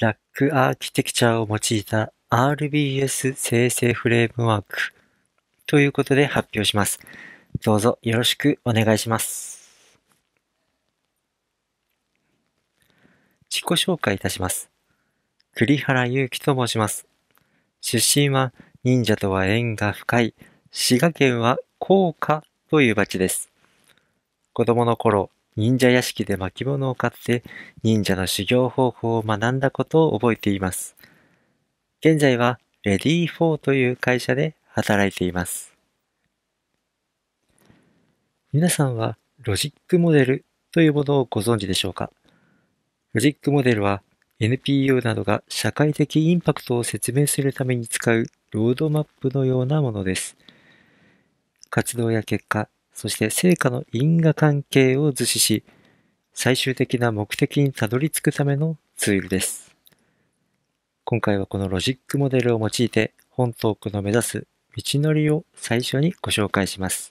ラックアーキテクチャを用いた RBS 生成フレームワークということで発表します。どうぞよろしくお願いします。自己紹介いたします。栗原祐希と申します。出身は忍者とは縁が深い滋賀県は甲賀という町です。子供の頃、忍者屋敷で巻物を買って忍者の修行方法を学んだことを覚えています。現在はレディー4という会社で働いています。皆さんはロジックモデルというものをご存知でしょうかロジックモデルは NPO などが社会的インパクトを説明するために使うロードマップのようなものです。活動や結果、そして成果の因果関係を図示し、最終的な目的にたどり着くためのツールです。今回はこのロジックモデルを用いて、本トークの目指す道のりを最初にご紹介します。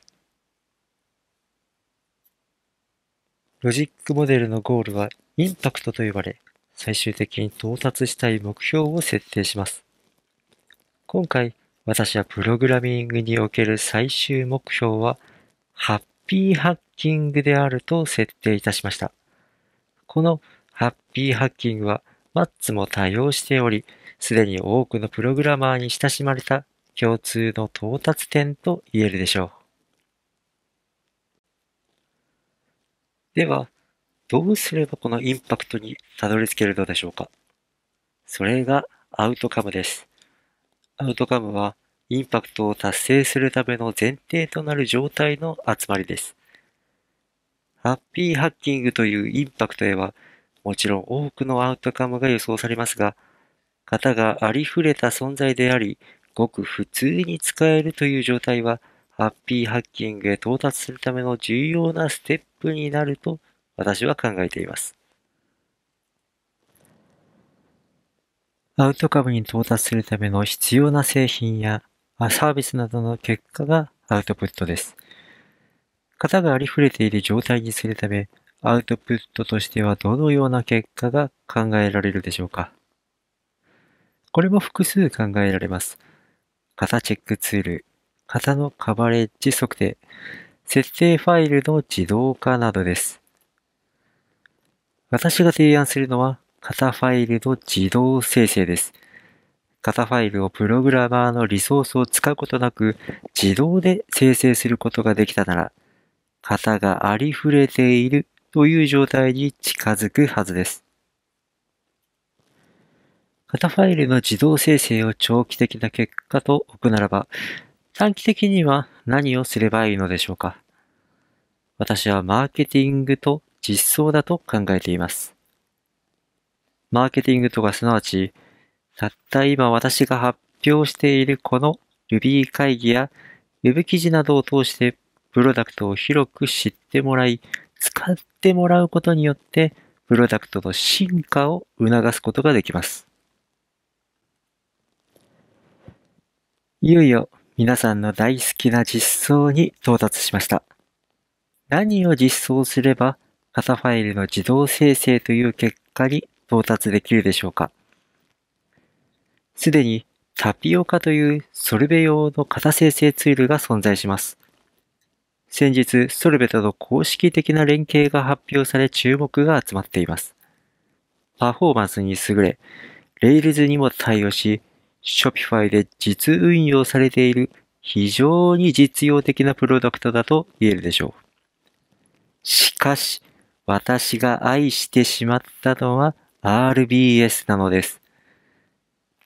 ロジックモデルのゴールはインパクトと呼ばれ、最終的に到達したい目標を設定します。今回、私はプログラミングにおける最終目標はハッピーハッキングであると設定いたしました。このハッピーハッキングはマッツも多用しており、すでに多くのプログラマーに親しまれた共通の到達点と言えるでしょう。では、どうすればこのインパクトにたどり着けるのでしょうかそれがアウトカムです。アウトカムはインパクトを達成するための前提となる状態の集まりです。ハッピーハッキングというインパクトへは、もちろん多くのアウトカムが予想されますが、型がありふれた存在であり、ごく普通に使えるという状態は、ハッピーハッキングへ到達するための重要なステップになると私は考えています。アウトカムに到達するための必要な製品やサービスなどの結果がアウトプットです。型がありふれている状態にするため、アウトプットとしてはどのような結果が考えられるでしょうかこれも複数考えられます。型チェックツール、型のカバレッジ測定、設定ファイルの自動化などです。私が提案するのは、型ファイルの自動生成です。型ファイルをプログラマーのリソースを使うことなく自動で生成することができたなら、型がありふれているという状態に近づくはずです。型ファイルの自動生成を長期的な結果と置くならば、短期的には何をすればいいのでしょうか私はマーケティングと実装だと考えています。マーケティングとがすなわち、たった今私が発表しているこの Ruby 会議や Web 記事などを通してプロダクトを広く知ってもらい、使ってもらうことによってプロダクトの進化を促すことができます。いよいよ皆さんの大好きな実装に到達しました。何を実装すれば、型ファイルの自動生成という結果に到達できるでしょうかすでにタピオカというソルベ用の型生成ツールが存在します。先日、ソルベとの公式的な連携が発表され注目が集まっています。パフォーマンスに優れ、Rails にも対応し、Shopify で実運用されている非常に実用的なプロダクトだと言えるでしょう。しかし、私が愛してしまったのは RBS なのです。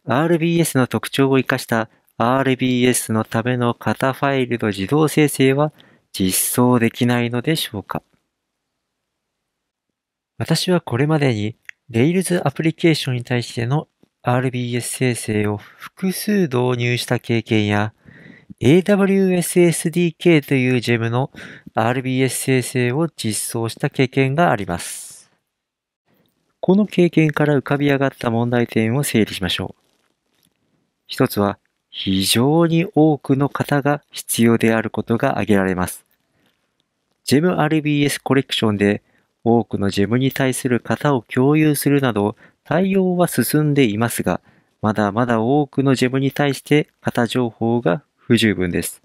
RBS の特徴を活かした RBS のための型ファイルの自動生成は実装できないのでしょうか私はこれまでに Rails アプリケーションに対しての RBS 生成を複数導入した経験や AWSSDK という GEM の RBS 生成を実装した経験があります。この経験から浮かび上がった問題点を整理しましょう。一つは非常に多くの方が必要であることが挙げられます。ジェム RBS コレクションで多くのジェムに対する型を共有するなど対応は進んでいますが、まだまだ多くのジェムに対して型情報が不十分です。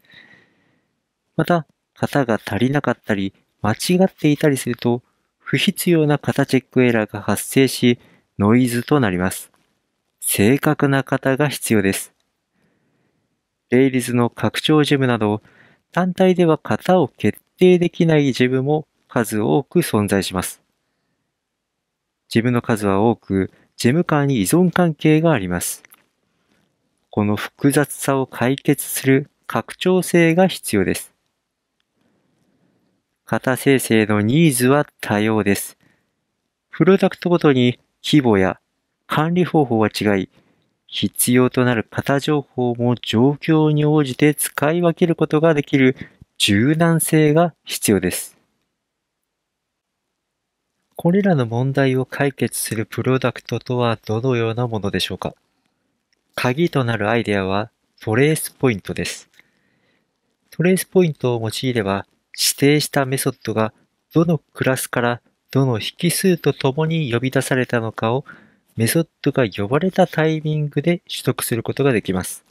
また、型が足りなかったり、間違っていたりすると、不必要な型チェックエラーが発生し、ノイズとなります。正確な方が必要です。レイリズの拡張ジムなど、単体では型を決定できないジムも数多く存在します。ジムの数は多く、ジム間に依存関係があります。この複雑さを解決する拡張性が必要です。型生成のニーズは多様です。プロダクトごとに規模や管理方法は違い、必要となる型情報も状況に応じて使い分けることができる柔軟性が必要です。これらの問題を解決するプロダクトとはどのようなものでしょうか鍵となるアイデアはトレースポイントです。トレースポイントを用いれば指定したメソッドがどのクラスからどの引数とともに呼び出されたのかをメソッドが呼ばれたタイミングで取得することができます。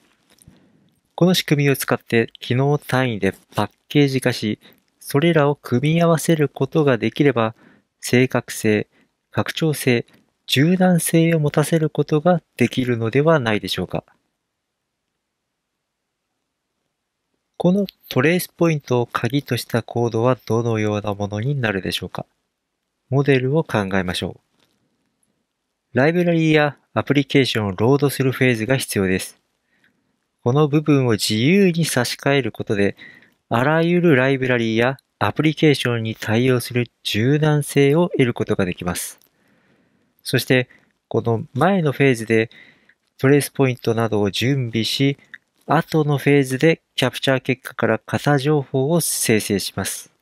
この仕組みを使って機能単位でパッケージ化し、それらを組み合わせることができれば、正確性、拡張性、柔軟性を持たせることができるのではないでしょうか。このトレースポイントを鍵としたコードはどのようなものになるでしょうかモデルを考えましょう。ライブラリーやアプリケーションをロードするフェーズが必要です。この部分を自由に差し替えることで、あらゆるライブラリーやアプリケーションに対応する柔軟性を得ることができます。そして、この前のフェーズでトレースポイントなどを準備し、後のフェーズでキャプチャー結果から型情報を生成します。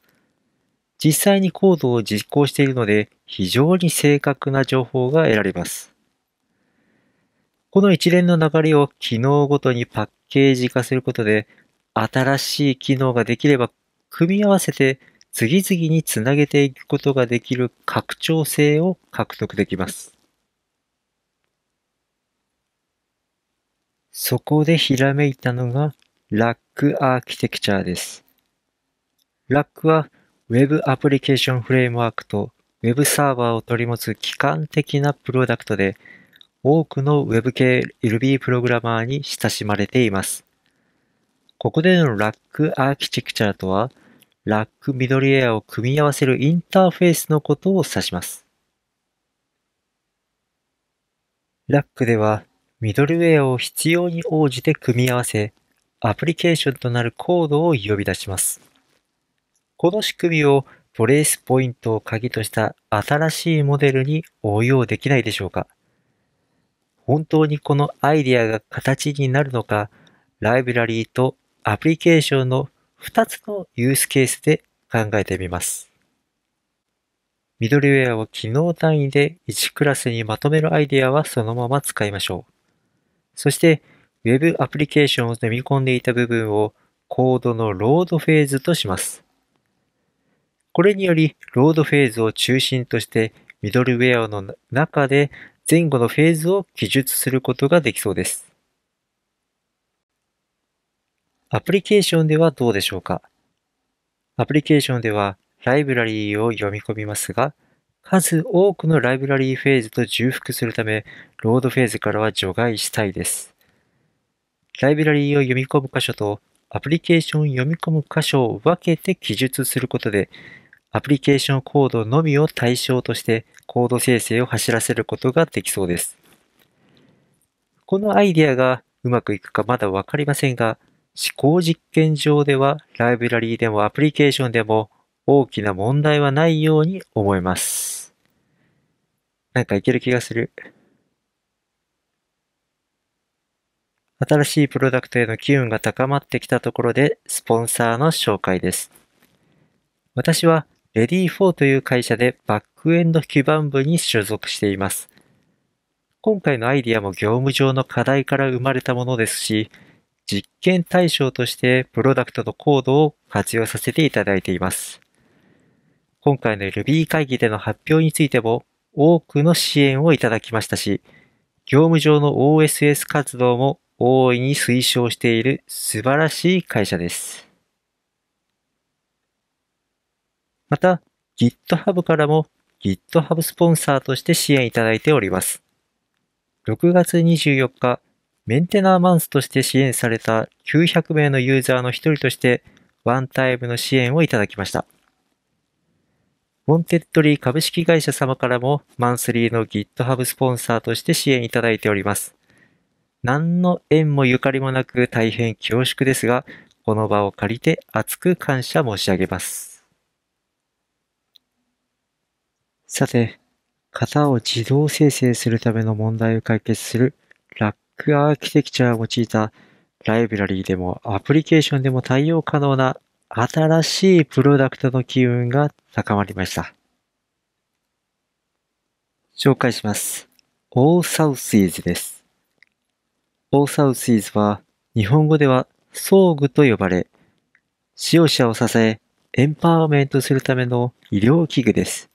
実際にコードを実行しているので非常に正確な情報が得られます。この一連の流れを機能ごとにパッケージ化することで新しい機能ができれば組み合わせて次々につなげていくことができる拡張性を獲得できます。そこでひらめいたのがラックアーキテクチャーです。ラックは Web アプリケーションフレームワークと Web サーバーを取り持つ基幹的なプロダクトで、多くの Web 系 Ruby プログラマーに親しまれています。ここでの Rack アーキテクチャとは、Rack ミドルエアを組み合わせるインターフェースのことを指します。Rack では、ミドルウェアを必要に応じて組み合わせ、アプリケーションとなるコードを呼び出します。この仕組みをトレースポイントを鍵とした新しいモデルに応用できないでしょうか本当にこのアイディアが形になるのか、ライブラリーとアプリケーションの2つのユースケースで考えてみます。ミドルウェアを機能単位で1クラスにまとめるアイディアはそのまま使いましょう。そして Web アプリケーションを読み込んでいた部分をコードのロードフェーズとします。これにより、ロードフェーズを中心として、ミドルウェアの中で前後のフェーズを記述することができそうです。アプリケーションではどうでしょうかアプリケーションではライブラリーを読み込みますが、数多くのライブラリーフェーズと重複するため、ロードフェーズからは除外したいです。ライブラリーを読み込む箇所とアプリケーションを読み込む箇所を分けて記述することで、アプリケーションコードのみを対象としてコード生成を走らせることができそうです。このアイディアがうまくいくかまだわかりませんが、思考実験上ではライブラリーでもアプリケーションでも大きな問題はないように思います。なんかいける気がする。新しいプロダクトへの機運が高まってきたところで、スポンサーの紹介です。私はレディ4という会社でバックエンド基盤部に所属しています。今回のアイディアも業務上の課題から生まれたものですし、実験対象としてプロダクトのコードを活用させていただいています。今回の Ruby 会議での発表についても多くの支援をいただきましたし、業務上の OSS 活動も大いに推奨している素晴らしい会社です。また、GitHub からも GitHub スポンサーとして支援いただいております。6月24日、メンテナーマンスとして支援された900名のユーザーの一人として、ワンタイムの支援をいただきました。モンテッドリー株式会社様からもマンスリーの GitHub スポンサーとして支援いただいております。何の縁もゆかりもなく大変恐縮ですが、この場を借りて熱く感謝申し上げます。さて、型を自動生成するための問題を解決するラックアーキテクチャを用いたライブラリーでもアプリケーションでも対応可能な新しいプロダクトの機運が高まりました。紹介します。オーサウスイズです。オーサウスイズは日本語では装具と呼ばれ、使用者を支えエンパワーメントするための医療器具です。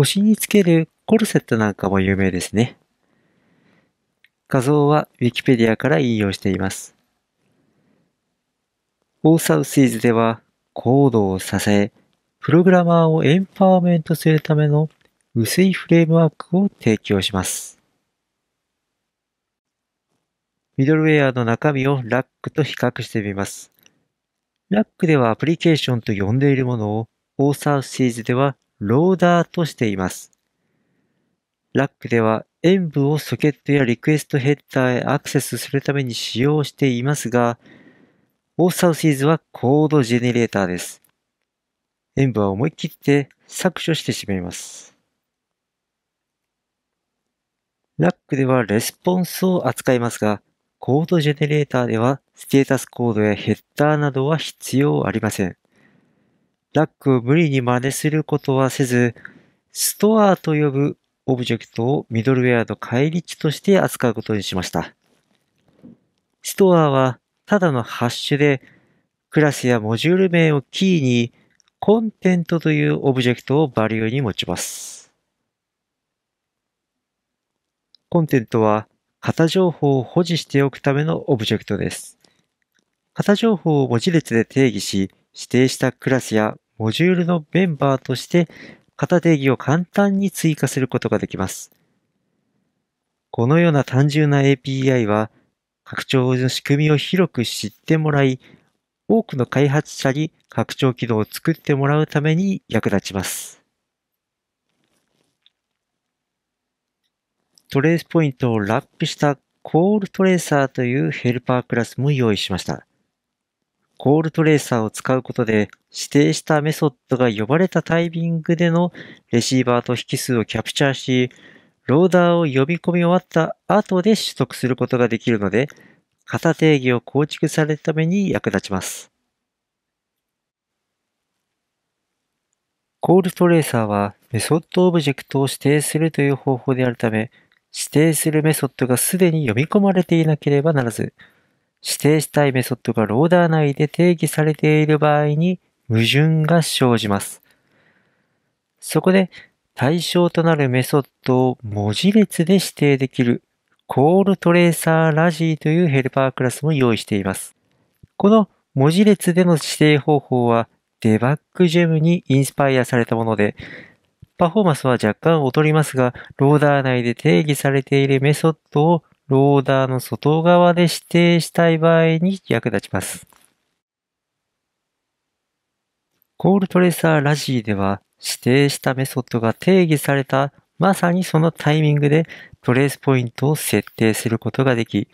腰につけるコルセットなんかも有名ですね。画像は Wikipedia から引用しています。オーサウスイズでは、コードを支え、プログラマーをエンパワーメントするための薄いフレームワークを提供します。ミドルウェアの中身を RAC と比較してみます。RAC ではアプリケーションと呼んでいるものを、オーサウスイズではローダーとしています。ラックでは演武をソケットやリクエストヘッダーへアクセスするために使用していますが、オーサウシーズはコードジェネレーターです。演武は思い切って削除してしまいます。ラックではレスポンスを扱いますが、コードジェネレーターではステータスコードやヘッダーなどは必要ありません。ダックを無理に真似することはせず、ストアと呼ぶオブジェクトをミドルウェアの返り値として扱うことにしました。ストアはただのハッシュで、クラスやモジュール名をキーに、コンテントというオブジェクトをバリューに持ちます。コンテントは型情報を保持しておくためのオブジェクトです。型情報を文字列で定義し、指定したクラスやモジュールのメンバーとして型定義を簡単に追加することができます。このような単純な API は拡張の仕組みを広く知ってもらい、多くの開発者に拡張機能を作ってもらうために役立ちます。トレースポイントをラップしたコールトレーサーというヘルパークラスも用意しました。コールトレーサーを使うことで、指定したメソッドが呼ばれたタイミングでのレシーバーと引数をキャプチャーし、ローダーを呼び込み終わった後で取得することができるので、型定義を構築されるために役立ちます。コールトレーサーはメソッドオブジェクトを指定するという方法であるため、指定するメソッドがすでに読み込まれていなければならず、指定したいメソッドがローダー内で定義されている場合に矛盾が生じます。そこで対象となるメソッドを文字列で指定できるコールトレーサーラジーというヘルパークラスも用意しています。この文字列での指定方法はデバッグジェムにインスパイアされたもので、パフォーマンスは若干劣りますが、ローダー内で定義されているメソッドをローダーの外側で指定したい場合に役立ちます。コールトレーサーラジーでは指定したメソッドが定義されたまさにそのタイミングでトレースポイントを設定することができ、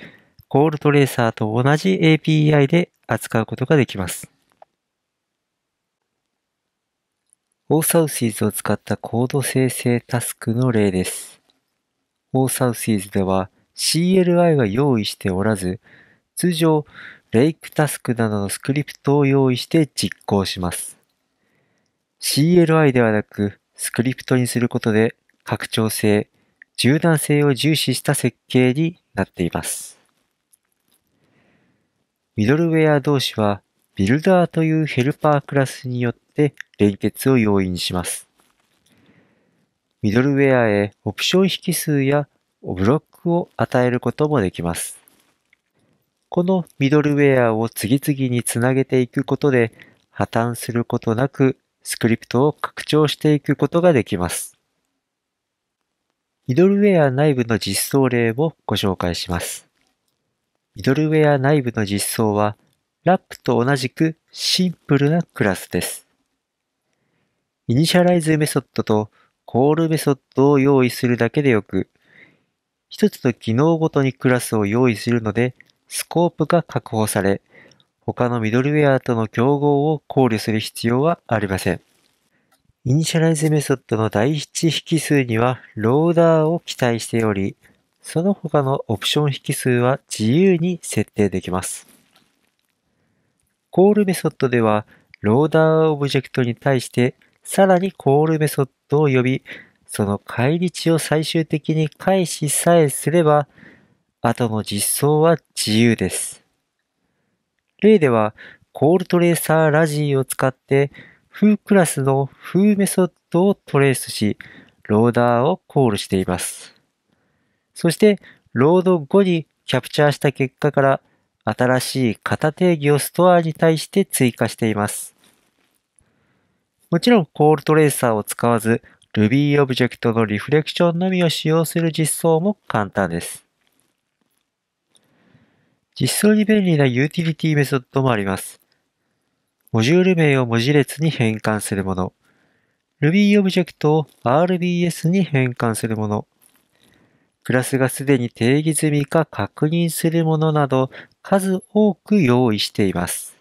コールトレーサーと同じ API で扱うことができます。オーサウシーズを使ったコード生成タスクの例です。オーサウシーズでは CLI は用意しておらず、通常、レイクタスクなどのスクリプトを用意して実行します。CLI ではなく、スクリプトにすることで、拡張性、柔軟性を重視した設計になっています。ミドルウェア同士は、ビルダーというヘルパークラスによって連結を容易にします。ミドルウェアへオプション引数やブロックを与えることもできます。このミドルウェアを次々につなげていくことで破綻することなくスクリプトを拡張していくことができます。ミドルウェア内部の実装例をご紹介します。ミドルウェア内部の実装はラップと同じくシンプルなクラスです。イニシャライズメソッドとコールメソッドを用意するだけでよく、一つの技能ごとにクラスを用意するので、スコープが確保され、他のミドルウェアとの競合を考慮する必要はありません。イニシャライズメソッドの第1引数にはローダーを期待しており、その他のオプション引数は自由に設定できます。コールメソッドでは、ローダーオブジェクトに対して、さらにコールメソッドを呼び、その返り値を最終的に返しさえすれば、あとの実装は自由です。例では、コールトレーサーラジーを使って、風クラスのーメソッドをトレースし、ローダーをコールしています。そして、ロード後にキャプチャーした結果から、新しい型定義をストアに対して追加しています。もちろんコールトレーサーを使わず、Ruby オブジェクトのリフレクションのみを使用する実装も簡単です。実装に便利なユーティリティメソッドもあります。モジュール名を文字列に変換するもの、Ruby オブジェクトを RBS に変換するもの、クラスがすでに定義済みか確認するものなど数多く用意しています。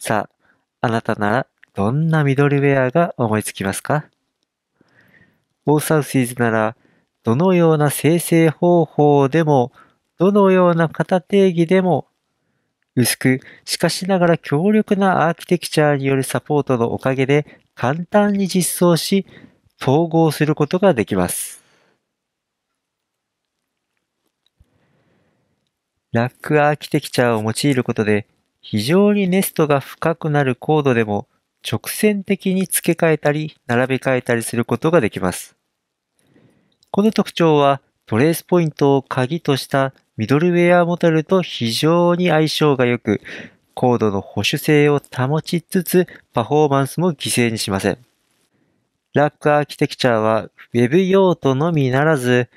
さあ、あなたならどんなミドルウェアが思いつきますかオーサウスイズなら、どのような生成方法でも、どのような型定義でも、薄く、しかしながら強力なアーキテクチャによるサポートのおかげで簡単に実装し、統合することができます。ラックアーキテクチャを用いることで、非常にネストが深くなるコードでも直線的に付け替えたり並べ替えたりすることができます。この特徴はトレースポイントを鍵としたミドルウェアモデルと非常に相性が良く、高度の保守性を保ちつつパフォーマンスも犠牲にしません。ラックアーキテクチャは Web 用途のみならず、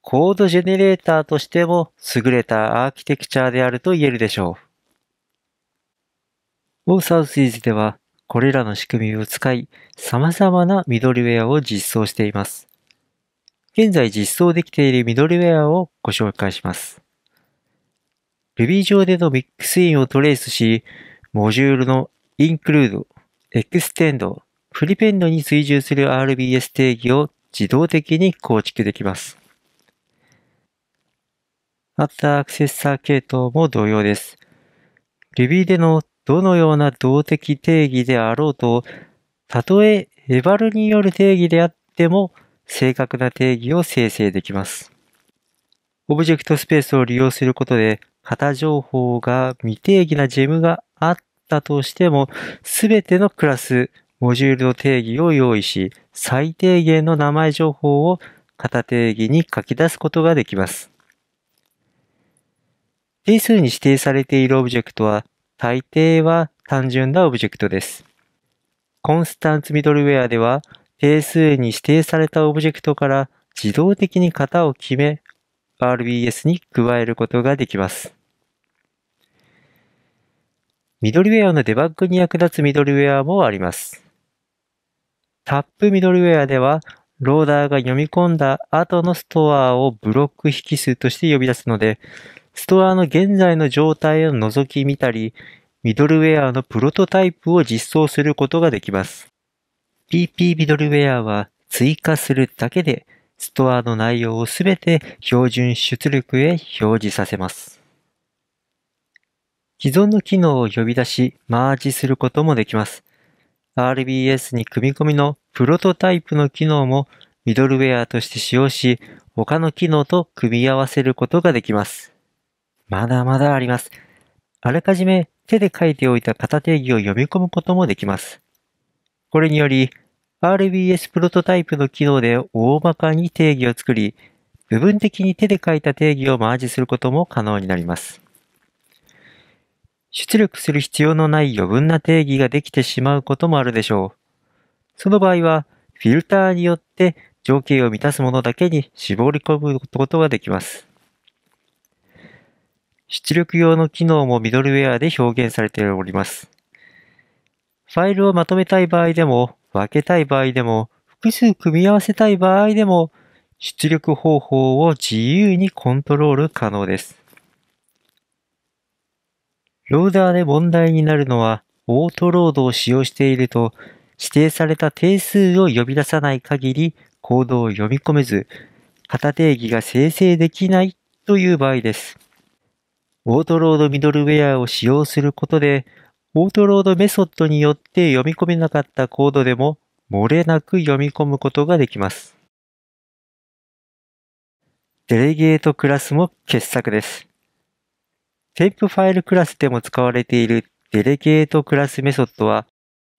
コードジェネレーターとしても優れたアーキテクチャであると言えるでしょう。オーサウスイズではこれらの仕組みを使い、様々なミドルウェアを実装しています。現在実装できているミドルウェアをご紹介します。Ruby 上でのミックスインをトレースし、モジュールの include、extend、prepend に追従する RBS 定義を自動的に構築できます。ターアクセッサー系統も同様です。Ruby でのどのような動的定義であろうと、たとえエバルによる定義であっても、正確な定義を生成できます。オブジェクトスペースを利用することで、型情報が未定義なジェムがあったとしても、すべてのクラス、モジュールの定義を用意し、最低限の名前情報を型定義に書き出すことができます。定数に指定されているオブジェクトは大抵は単純なオブジェクトです。コンスタンツミドルウェアでは、定数に指定されたオブジェクトから自動的に型を決め、RBS に加えることができます。ミドルウェアのデバッグに役立つミドルウェアもあります。タップミドルウェアでは、ローダーが読み込んだ後のストアをブロック引数として呼び出すので、ストアの現在の状態を覗き見たり、ミドルウェアのプロトタイプを実装することができます。PP ミドルウェアは追加するだけで、ストアの内容をすべて標準出力へ表示させます。既存の機能を呼び出し、マージすることもできます。RBS に組み込みのプロトタイプの機能もミドルウェアとして使用し、他の機能と組み合わせることができます。まだまだあります。あらかじめ手で書いておいた型定義を読み込むこともできます。これにより、RBS プロトタイプの機能で大まかに定義を作り、部分的に手で書いた定義をマージすることも可能になります。出力する必要のない余分な定義ができてしまうこともあるでしょう。その場合は、フィルターによって条件を満たすものだけに絞り込むことができます。出力用の機能もミドルウェアで表現されております。ファイルをまとめたい場合でも、分けたい場合でも、複数組み合わせたい場合でも、出力方法を自由にコントロール可能です。ローダーで問題になるのは、オートロードを使用していると、指定された定数を呼び出さない限り、コードを読み込めず、型定義が生成できないという場合です。オートロードミドルウェアを使用することで、オートロードメソッドによって読み込めなかったコードでも漏れなく読み込むことができます。デレゲートクラスも傑作です。テンプファイルクラスでも使われているデレゲートクラスメソッドは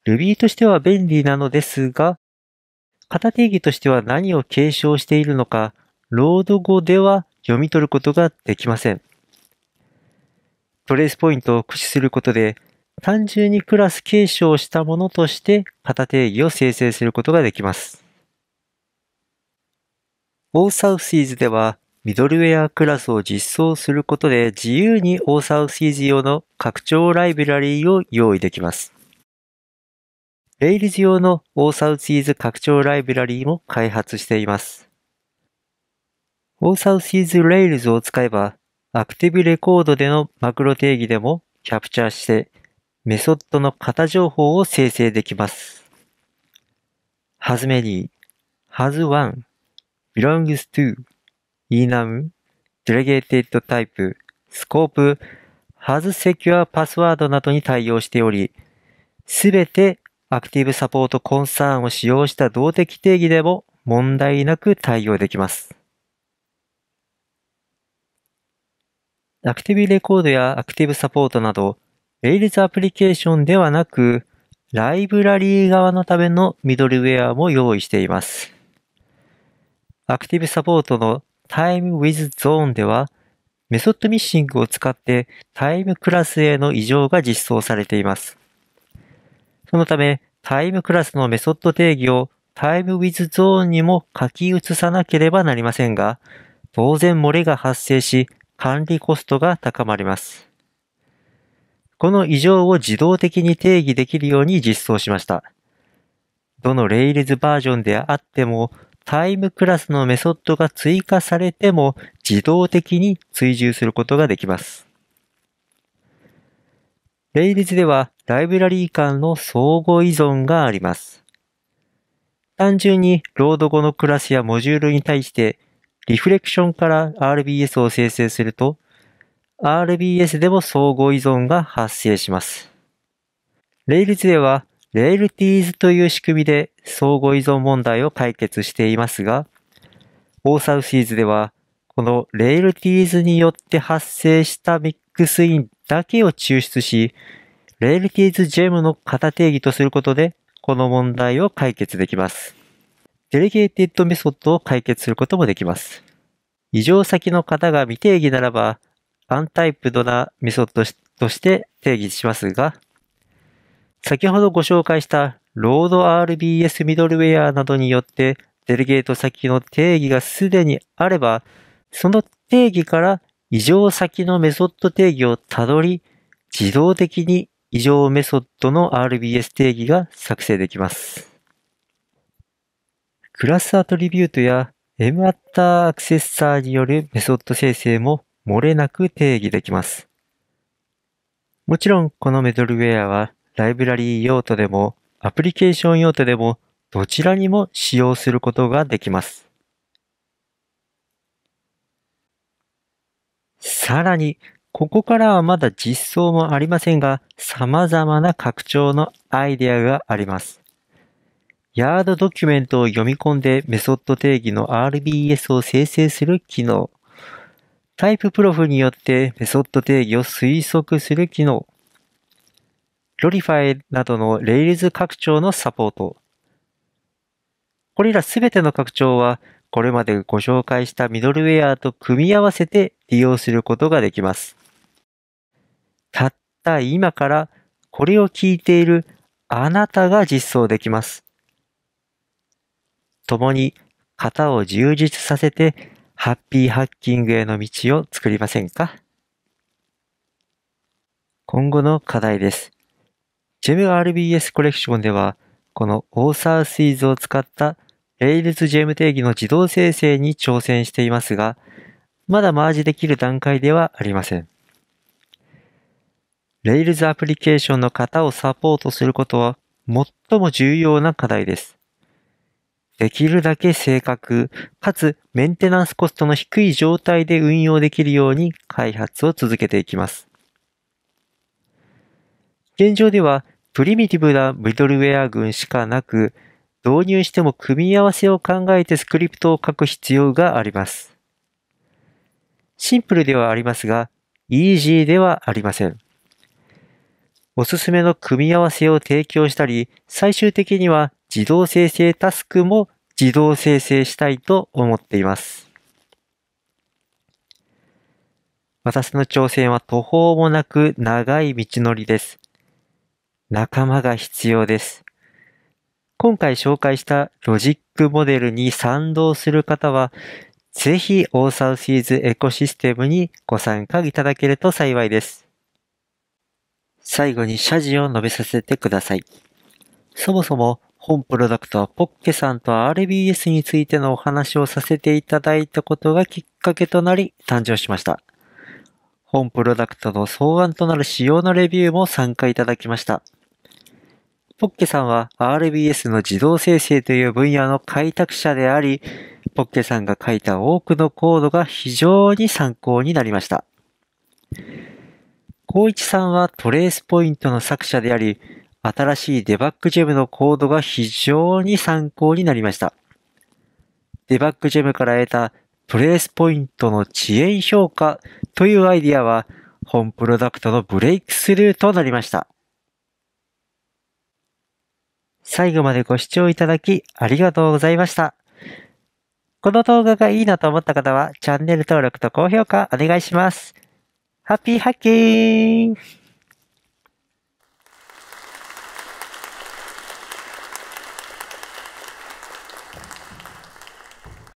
Ruby としては便利なのですが、型定義としては何を継承しているのか、ロード語では読み取ることができません。トレースポイントを駆使することで、単純にクラス継承したものとして型定義を生成することができます。オーサウスイズでは、ミドルウェアクラスを実装することで自由にオーサウスイズ用の拡張ライブラリーを用意できます。Rails 用のオーサウスイズ拡張ライブラリーも開発しています。オーサウスイズ Rails を使えばアクティブレコードでのマクロ定義でもキャプチャーしてメソッドの型情報を生成できます。has many, has one, belongs to, enum, delegated type, scope, has secure password などに対応しており、すべてアクティブサポートコンサーンを使用した動的定義でも問題なく対応できます。アクティブレコードやアクティブサポートなど、並列アプリケーションではなく、ライブラリー側のためのミドルウェアも用意しています。アクティブサポートの Time with Zone では、メソッドミッシングを使ってタイムクラスへの異常が実装されています。そのため、タイムクラスのメソッド定義をタイムウィズゾーンにも書き写さなければなりませんが、当然漏れが発生し、管理コストが高まります。この異常を自動的に定義できるように実装しました。どの Rails バージョンであっても、タイムクラスのメソッドが追加されても自動的に追従することができます。Rails ではライブラリー間の相互依存があります。単純にロード後のクラスやモジュールに対してリフレクションから RBS を生成すると、RBS でも相互依存が発生します。Rails では、RailTeas という仕組みで相互依存問題を解決していますが、オーサウシーズでは、この RailTeas によって発生したミックスインだけを抽出し、RailTeas ジェムの型定義とすることで、この問題を解決できます。デレゲーテッドメソッドを解決することもできます。異常先の方が未定義ならば、アンタイプドなメソッドとして定義しますが、先ほどご紹介したロード RBS ミドルウェアなどによってデレゲート先の定義がすでにあれば、その定義から異常先のメソッド定義をたどり、自動的に異常メソッドの RBS 定義が作成できます。クラスアトリビュートや M アッターアクセッサーによるメソッド生成も漏れなく定義できます。もちろんこのメドルウェアはライブラリー用途でもアプリケーション用途でもどちらにも使用することができます。さらに、ここからはまだ実装もありませんが、様々な拡張のアイデアがあります。ヤードドキュメントを読み込んでメソッド定義の RBS を生成する機能。タイププロフによってメソッド定義を推測する機能。ロリファイなどの Rails 拡張のサポート。これらすべての拡張は、これまでご紹介したミドルウェアと組み合わせて利用することができます。たった今からこれを聞いているあなたが実装できます。共に型を充実させてハッピーハッキングへの道を作りませんか今後の課題です。GemRBS コレクションでは、このオーサースイーズを使った RailsGem 定義の自動生成に挑戦していますが、まだマージできる段階ではありません。Rails アプリケーションの型をサポートすることは最も重要な課題です。できるだけ正確、かつメンテナンスコストの低い状態で運用できるように開発を続けていきます。現状では、プリミティブなミドルウェア群しかなく、導入しても組み合わせを考えてスクリプトを書く必要があります。シンプルではありますが、イージーではありません。おすすめの組み合わせを提供したり、最終的には自動生成タスクも自動生成したいと思っています。私の挑戦は途方もなく長い道のりです。仲間が必要です。今回紹介したロジックモデルに賛同する方は、ぜひオーサウシーズエコシステムにご参加いただけると幸いです。最後に謝辞を述べさせてください。そもそも本プロダクトはポッケさんと RBS についてのお話をさせていただいたことがきっかけとなり誕生しました。本プロダクトの草案となる仕様のレビューも参加いただきました。ポッケさんは RBS の自動生成という分野の開拓者であり、ポッケさんが書いた多くのコードが非常に参考になりました。光一さんはトレースポイントの作者であり、新しいデバッグジェムのコードが非常に参考になりました。デバッグジェムから得たプレースポイントの遅延評価というアイディアは本プロダクトのブレイクスルーとなりました。最後までご視聴いただきありがとうございました。この動画がいいなと思った方はチャンネル登録と高評価お願いします。ハッピーハッキン